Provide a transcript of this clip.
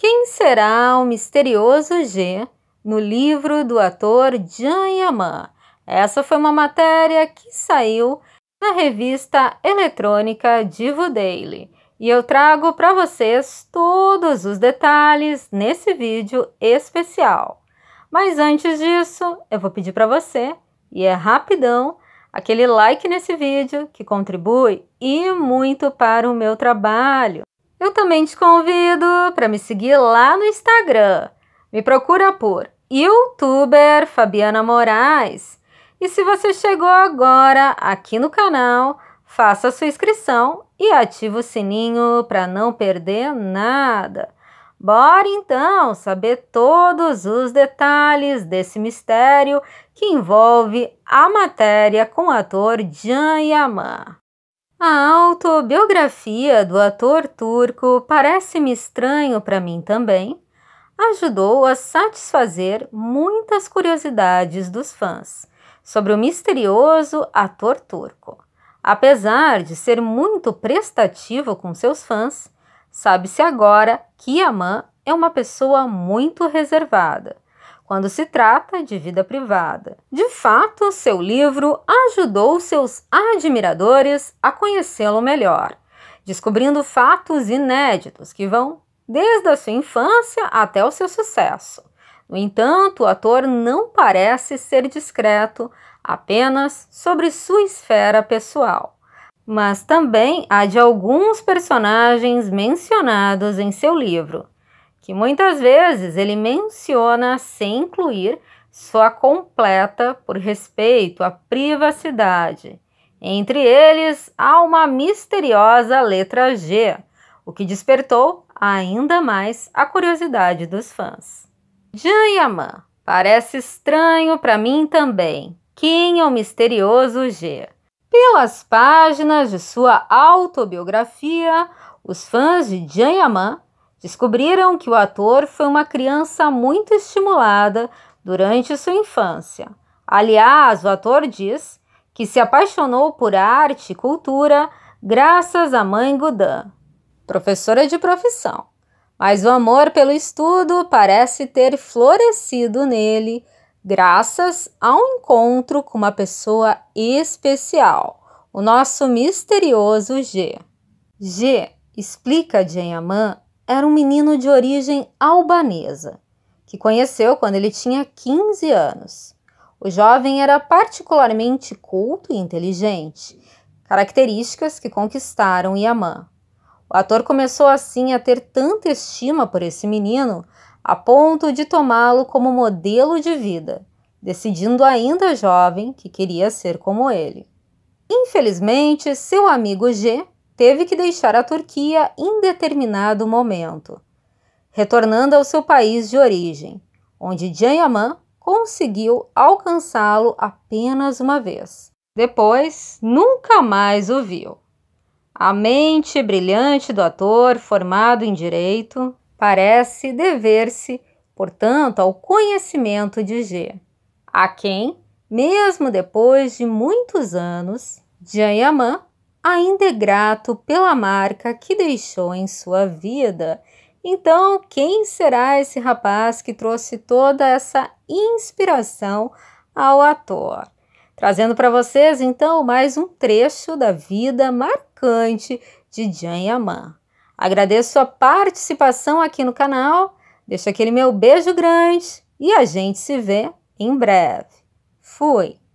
Quem será o misterioso G no livro do ator Jan Yaman? Essa foi uma matéria que saiu na revista eletrônica Divo Daily e eu trago para vocês todos os detalhes nesse vídeo especial. Mas antes disso, eu vou pedir para você, e é rapidão, aquele like nesse vídeo que contribui e muito para o meu trabalho. Eu também te convido para me seguir lá no Instagram. Me procura por youtuber Fabiana Moraes. E se você chegou agora aqui no canal, faça sua inscrição e ative o sininho para não perder nada. Bora então saber todos os detalhes desse mistério que envolve a matéria com o ator Jan Yaman. A autobiografia do ator turco Parece-me Estranho para mim também ajudou a satisfazer muitas curiosidades dos fãs sobre o misterioso ator turco. Apesar de ser muito prestativo com seus fãs, sabe-se agora que Yaman é uma pessoa muito reservada quando se trata de vida privada. De fato, seu livro ajudou seus admiradores a conhecê-lo melhor, descobrindo fatos inéditos que vão desde a sua infância até o seu sucesso. No entanto, o ator não parece ser discreto apenas sobre sua esfera pessoal, mas também há de alguns personagens mencionados em seu livro, que muitas vezes ele menciona sem incluir sua completa por respeito à privacidade. Entre eles há uma misteriosa letra G, o que despertou ainda mais a curiosidade dos fãs. Jean Yaman, parece estranho para mim também. Quem é o misterioso G? Pelas páginas de sua autobiografia, os fãs de Jean Yaman Descobriram que o ator foi uma criança muito estimulada durante sua infância. Aliás, o ator diz que se apaixonou por arte e cultura graças à mãe Gudan, professora de profissão. Mas o amor pelo estudo parece ter florescido nele graças a um encontro com uma pessoa especial, o nosso misterioso G. G explica a era um menino de origem albanesa, que conheceu quando ele tinha 15 anos. O jovem era particularmente culto e inteligente, características que conquistaram Yaman. O ator começou assim a ter tanta estima por esse menino a ponto de tomá-lo como modelo de vida, decidindo ainda jovem que queria ser como ele. Infelizmente, seu amigo G teve que deixar a Turquia em determinado momento, retornando ao seu país de origem, onde Janyaman conseguiu alcançá-lo apenas uma vez. Depois, nunca mais o viu. A mente brilhante do ator, formado em direito, parece dever-se, portanto, ao conhecimento de G, a quem, mesmo depois de muitos anos, Yaman ainda é grato pela marca que deixou em sua vida. Então, quem será esse rapaz que trouxe toda essa inspiração ao ator? Trazendo para vocês, então, mais um trecho da vida marcante de Jan Yaman. Agradeço sua participação aqui no canal, deixo aquele meu beijo grande e a gente se vê em breve. Fui!